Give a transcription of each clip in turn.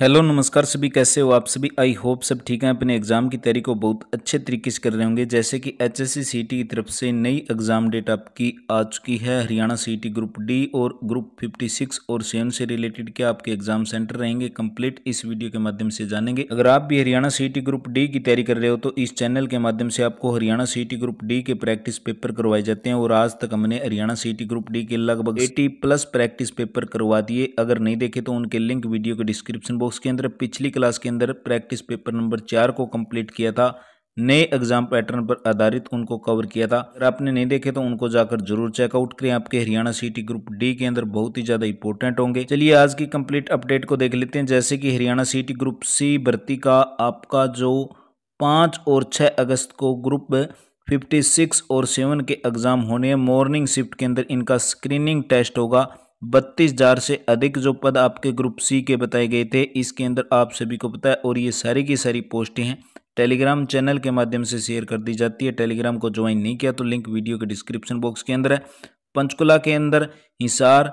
hello नमस्कार सभी कैसे हो आप सभी आई होप सब ठीक हैं अपने एग्ज़ाम की तैयारी को बहुत अच्छे तरीके से कर रहे होंगे जैसे कि एच एस सी की तरफ से नई एग्ज़ाम डेट आपकी आ चुकी है हरियाणा सी ग्रुप डी और ग्रुप 56 और सेवन से रिलेटेड क्या आपके एग्ज़ाम सेंटर रहेंगे कंप्लीट इस वीडियो के माध्यम से जानेंगे अगर आप भी हरियाणा सी ग्रुप डी की तैयारी कर रहे हो तो इस चैनल के माध्यम से आपको हरियाणा सी ग्रुप डी के प्रैक्टिस पेपर करवाए जाते हैं और आज तक हमने हरियाणा सी ग्रुप डी के लगभग एटी प्लस प्रैक्टिस पेपर करवा दिए अगर नहीं देखे तो उनके लिंक वीडियो के डिस्क्रिप्शन बॉक्स उसके अंदर पिछली क्लास के अंदर प्रैक्टिस पेपर नंबर चार को कंप्लीट किया था नए एग्जाम पैटर्न पर आधारित उनको कवर किया था अगर आपने नहीं देखे तो उनको जाकर जरूर चेकआउट करें आपके हरियाणा सिटी ग्रुप डी के अंदर बहुत ही ज्यादा इंपॉर्टेंट होंगे चलिए आज की कंप्लीट अपडेट को देख लेते हैं जैसे कि हरियाणा सिटी ग्रुप सी भर्ती का आपका जो पाँच और छः अगस्त को ग्रुप फिफ्टी और सेवन के एग्जाम होने मॉर्निंग शिफ्ट के अंदर इनका स्क्रीनिंग टेस्ट होगा बत्तीस हज़ार से अधिक जो पद आपके ग्रुप सी के बताए गए थे इसके अंदर आप सभी को पता है और ये सारी की सारी पोस्टें हैं टेलीग्राम चैनल के माध्यम से शेयर कर दी जाती है टेलीग्राम को ज्वाइन नहीं किया तो लिंक वीडियो के डिस्क्रिप्शन बॉक्स के अंदर है पंचकुला के अंदर हिसार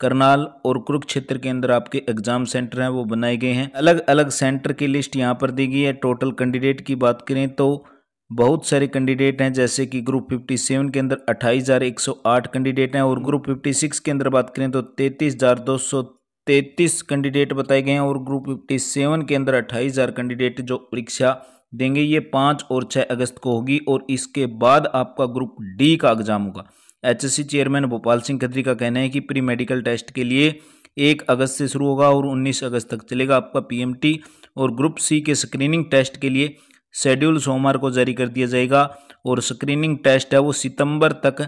करनाल और कुरुक्षेत्र के अंदर आपके एग्जाम सेंटर हैं वो बनाए गए हैं अलग अलग सेंटर की लिस्ट यहाँ पर दी गई है टोटल कैंडिडेट की बात करें तो बहुत सारे कैंडिडेट हैं जैसे कि ग्रुप 57 के अंदर 28,108 कैंडिडेट हैं और ग्रुप 56 के अंदर बात करें तो तैंतीस कैंडिडेट बताए गए हैं और ग्रुप 57 के अंदर अट्ठाईस हज़ार कैंडिडेट जो परीक्षा देंगे ये पाँच और छः अगस्त को होगी और इसके बाद आपका ग्रुप डी का एग्जाम होगा एचएससी चेयरमैन भोपाल सिंह खत्री का कहना है कि प्री मेडिकल टेस्ट के लिए एक अगस्त से शुरू होगा और उन्नीस अगस्त तक चलेगा आपका पीएमटी और ग्रुप सी के स्क्रीनिंग टेस्ट के लिए शेड्यूल सोमवार को जारी कर दिया जाएगा और स्क्रीनिंग टेस्ट है वो सितंबर तक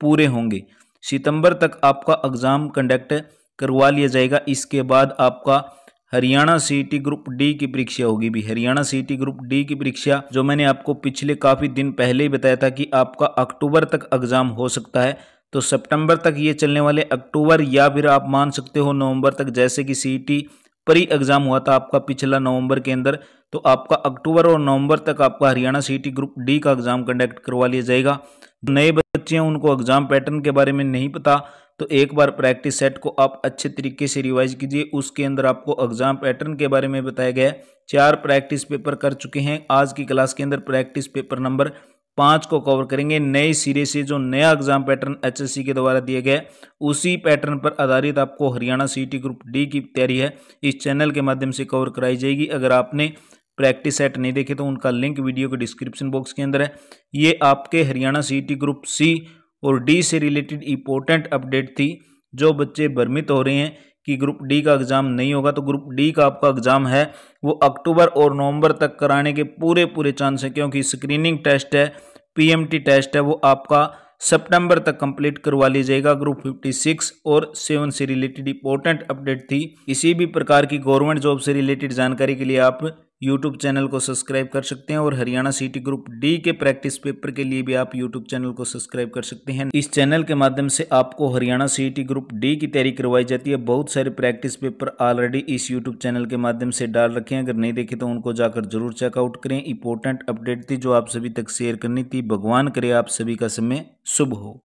पूरे होंगे सितंबर तक आपका एग्ज़ाम कंडक्ट करवा लिया जाएगा इसके बाद आपका हरियाणा सीटी ग्रुप डी की परीक्षा होगी भी हरियाणा सीटी ग्रुप डी की परीक्षा जो मैंने आपको पिछले काफ़ी दिन पहले ही बताया था कि आपका अक्टूबर तक एग्ज़ाम हो सकता है तो सितंबर तक ये चलने वाले अक्टूबर या फिर आप मान सकते हो नवंबर तक जैसे कि सीटी प्री एग्जाम हुआ था आपका पिछला नवंबर के अंदर तो आपका अक्टूबर और नवंबर तक आपका हरियाणा सिटी ग्रुप डी का एग्जाम कंडक्ट करवा लिया जाएगा नए बच्चे हैं उनको एग्जाम पैटर्न के बारे में नहीं पता तो एक बार प्रैक्टिस सेट को आप अच्छे तरीके से रिवाइज कीजिए उसके अंदर आपको एग्जाम पैटर्न के बारे में बताया गया है चार प्रैक्टिस पेपर कर चुके हैं आज की क्लास के अंदर प्रैक्टिस पेपर नंबर पाँच को कवर करेंगे नए सिरे से जो नया एग्जाम पैटर्न एचएससी के द्वारा दिया गया उसी पैटर्न पर आधारित आपको हरियाणा सीटी ग्रुप डी की तैयारी है इस चैनल के माध्यम से कवर कराई जाएगी अगर आपने प्रैक्टिस सेट नहीं देखे तो उनका लिंक वीडियो के डिस्क्रिप्शन बॉक्स के अंदर है ये आपके हरियाणा सी ग्रुप सी और डी से रिलेटेड इंपॉर्टेंट अपडेट थी जो बच्चे भ्रमित हो रहे हैं कि ग्रुप डी का एग्ज़ाम नहीं होगा तो ग्रुप डी का आपका एग्ज़ाम है वो अक्टूबर और नवंबर तक कराने के पूरे पूरे चांस हैं क्योंकि स्क्रीनिंग टेस्ट है पीएमटी टेस्ट है वो आपका सितंबर तक कंप्लीट करवा लीजिएगा ग्रुप 56 और 7 से रिलेटेड इंपॉर्टेंट अपडेट थी किसी भी प्रकार की गवर्नमेंट जॉब से रिलेटेड जानकारी के लिए आप यूट्यूब चैनल को सब्सक्राइब कर सकते हैं और हरियाणा सिटी ग्रुप डी के प्रैक्टिस पेपर के लिए भी आप यूट्यूब चैनल को सब्सक्राइब कर सकते हैं इस चैनल के माध्यम से आपको हरियाणा सिटी ग्रुप डी की तैयारी करवाई जाती है बहुत सारे प्रैक्टिस पेपर ऑलरेडी इस यूट्यूब चैनल के माध्यम से डाल रखे हैं अगर नहीं देखे तो उनको जाकर जरूर चेकआउट करें इंपॉर्टेंट अपडेट थी जो आप सभी तक शेयर करनी थी भगवान करे आप सभी का समय शुभ हो